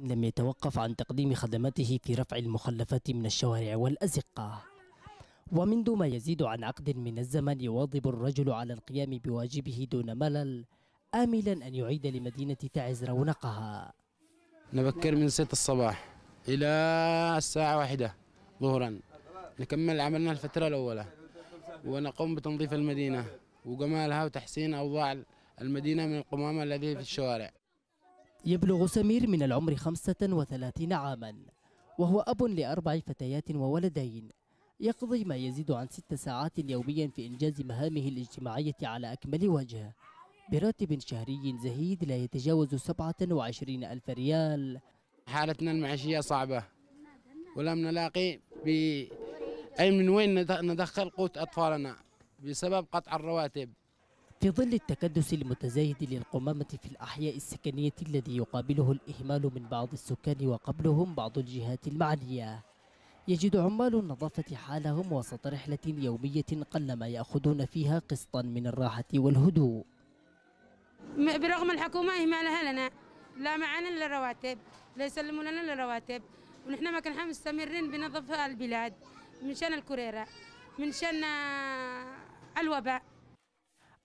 لم يتوقف عن تقديم خدماته في رفع المخلفات من الشوارع والأزقة ومنذ ما يزيد عن عقد من الزمن يواظب الرجل على القيام بواجبه دون ملل آملا أن يعيد لمدينة تعز رونقها نبكر من 6 الصباح إلى الساعة واحدة ظهرا نكمل عملنا الفترة الأولى ونقوم بتنظيف المدينة وجمالها وتحسين أوضاع المدينة من القمامة الذي في الشوارع يبلغ سمير من العمر 35 عاما وهو أب لأربع فتيات وولدين يقضي ما يزيد عن ست ساعات يوميا في إنجاز مهامه الاجتماعية على أكمل وجه براتب شهري زهيد لا يتجاوز 27 ألف ريال حالتنا المعيشية صعبة ولم نلاقي بأي من وين ندخل قوت أطفالنا بسبب قطع الرواتب في ظل التكدس المتزايد للقمامة في الأحياء السكنية الذي يقابله الإهمال من بعض السكان وقبلهم بعض الجهات المعنية يجد عمال النظافة حالهم وسط رحلة يومية قلما يأخذون فيها قسطا من الراحة والهدوء برغم الحكومة إهمالها لنا لا معانا للرواتب لا يسلمون لنا للرواتب ونحن ما كنا مستمرين بنظف البلاد من شان الكريرة من شان آه، الوباء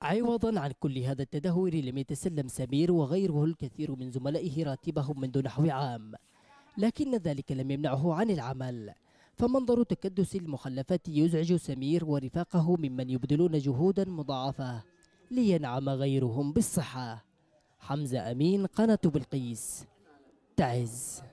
عوضا عن كل هذا التدهور لم يتسلم سمير وغيره الكثير من زملائه راتبهم منذ نحو عام لكن ذلك لم يمنعه عن العمل فمنظر تكدس المخلفات يزعج سمير ورفاقه ممن يبذلون جهودا مضاعفة لينعم غيرهم بالصحة حمزة أمين قناة بلقيس تعز